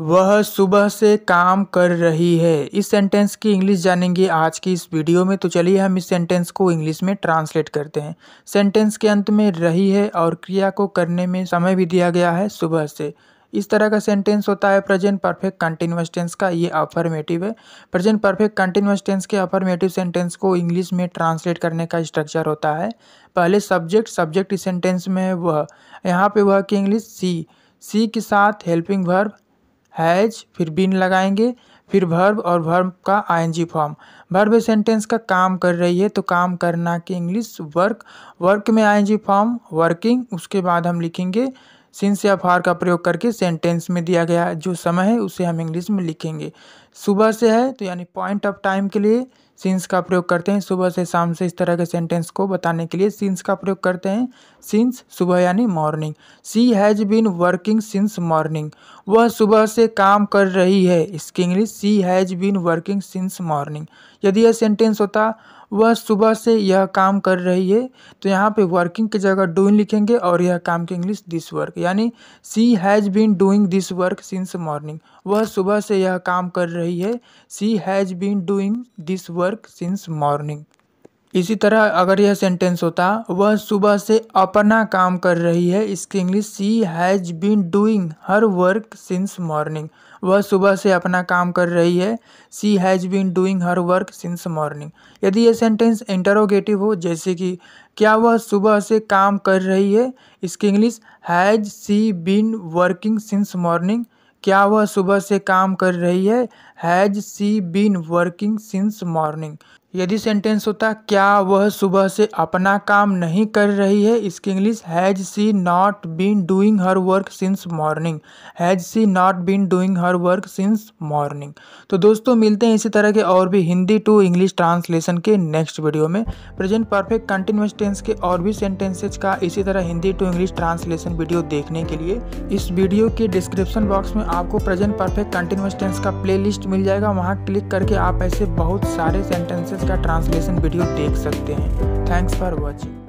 वह सुबह से काम कर रही है इस सेंटेंस की इंग्लिश जानेंगे आज की इस वीडियो में तो चलिए हम इस सेंटेंस को इंग्लिश में ट्रांसलेट करते हैं सेंटेंस के अंत में रही है और क्रिया को करने में समय भी दिया गया है सुबह से इस तरह का सेंटेंस होता है प्रेजेंट परफेक्ट कंटिन्यूस टेंस का ये अफर्मेटिव है प्रेजेंट परफेक्ट कंटिन्यूस टेंस के अफर्मेटिव सेंटेंस को इंग्लिश में ट्रांसलेट करने का स्ट्रक्चर होता है पहले सब्जेक्ट सब्जेक्ट इस सेंटेंस में है वह यहाँ पे वह की इंग्लिश सी सी के साथ हेल्पिंग वर्ब हैज फिर बिन लगाएंगे फिर भर्व और वर्ब का आईएनजी फॉर्म भर्व सेंटेंस का काम कर रही है तो काम करना की इंग्लिश वर्क वर्क में आईएनजी फॉर्म वर्किंग उसके बाद हम लिखेंगे सिंस या फार का प्रयोग करके सेंटेंस में दिया गया जो समय है उसे हम इंग्लिश में लिखेंगे सुबह से है तो यानी पॉइंट ऑफ टाइम के लिए सिंस का प्रयोग करते हैं सुबह से शाम से इस तरह के सेंटेंस को बताने के लिए सिंस का प्रयोग करते हैं सिंस सुबह यानी morning she has been working since morning वह सुबह से काम कर रही है इसकी English she has been working since morning यदि यह सेंटेंस होता वह सुबह से यह काम कर रही है तो यहाँ पे वर्किंग की जगह डूइंग लिखेंगे और यह काम की इंग्लिश दिस वर्क यानी she has been doing this work since morning वह सुबह से यह काम कर रही रही है she has been doing this work since morning इसी तरह अगर यह सेंटेंस होता वह सुबह से अपना काम कर रही है इसकी English she has been doing her work since morning वह सुबह से अपना काम कर रही है she has been doing her work since morning यदि यह सेंटेंस इंटरोगेटिव हो जैसे कि क्या वह सुबह से काम कर रही है इसकी English has she been working since morning क्या वह सुबह से काम कर रही है has she been working since morning यदि सेंटेंस होता क्या वह सुबह से अपना काम नहीं कर रही है इसकी English has she not been doing her work since morning has she not been doing her work since morning तो दोस्तों मिलते हैं इसी तरह के और भी हिंदी टू इंग्लिश ट्रांसलेशन के नेक्स्ट वीडियो में प्रेजेंट परफेक्ट कंटिन्यूस टेंस के और भी सेंटेंसेज का इसी तरह Hindi to English translation video देखने के लिए इस वीडियो के डिस्क्रिप्शन बॉक्स में आपको प्रेजेंट परफेक्ट कंटिन्यूस टेंस का प्ले लिस्ट मिल जाएगा वहाँ क्लिक करके आप ऐसे बहुत सारे सेंटेंसेस का ट्रांसलेशन वीडियो देख सकते हैं थैंक्स फॉर वॉचिंग